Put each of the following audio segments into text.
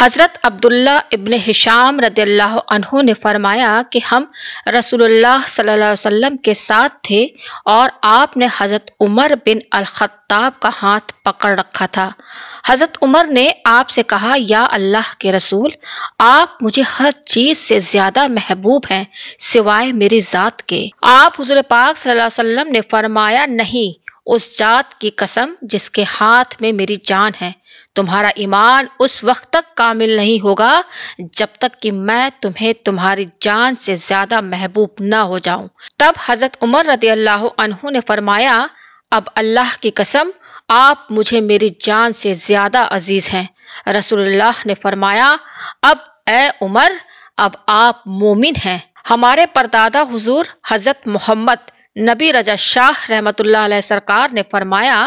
हज़रत अब्दुल्ला इबन हिशाम रदील्ला ने फरमाया कि हम रसूलुल्लाह सल्लल्लाहु अलैहि वसल्लम के साथ थे और आपने हज़रत उमर बिन अल-ख़त्ताब का हाथ पकड़ रखा था हज़रत उमर ने आपसे कहा या अल्लाह के रसूल आप मुझे हर चीज़ से ज़्यादा महबूब हैं सिवाय मेरी ज़ात के आप हजूर पाक सल्लल्लाहु ने फरमाया नहीं उस जात की कसम जिसके हाथ में मेरी जान है तुम्हारा ईमान उस वक्त तक कामिल नहीं होगा जब तक कि मैं तुम्हें तुम्हारी जान से ज्यादा महबूब ना हो जाऊं तब हजरत उमर रदी अल्लाह अनहु ने फरमाया अब अल्लाह की कसम आप मुझे मेरी जान से ज्यादा अजीज हैं रसुल्लाह ने फरमाया अब ए उमर अब आप मोमिन हैं हमारे परदादा हुजूर हजरत मोहम्मद नबी रजा शाह रहमतुल्लाह सरकार ने फरमाया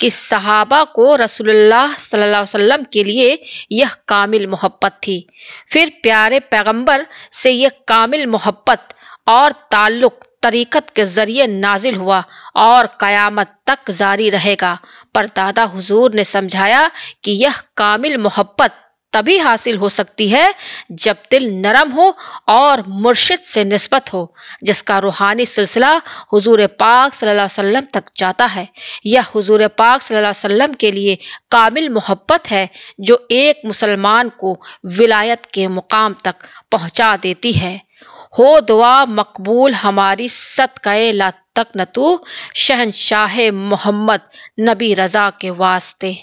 कि सहाबा को रसूलुल्लाह सल्लल्लाहु अलैहि वसल्लम के लिए यह कामिल मोहब्बत थी फिर प्यारे पैगंबर से यह कामिल मोहब्बत और ताल्लुक़ तरीक़त के ज़रिए नाजिल हुआ और क़यामत तक जारी रहेगा पर दादा हुजूर ने समझाया कि यह कामिल मोहब्बत तभी हासिल हो सकती है जब दिल नरम हो और मुर्शिद से नस्बत हो जिसका रूहानी सिलसिला हुजूर पाक सल्लल्लाहु अलैहि वसल्लम तक जाता है यह हुजूर पाक सल्लल्लाहु अलैहि वसल्लम के लिए कामिल मोहब्बत है जो एक मुसलमान को विलायत के मुकाम तक पहुंचा देती है हो दुआ मकबूल हमारी सदकए ला तक न शहनशाह मोहम्मद नबी रज़ा के वास्ते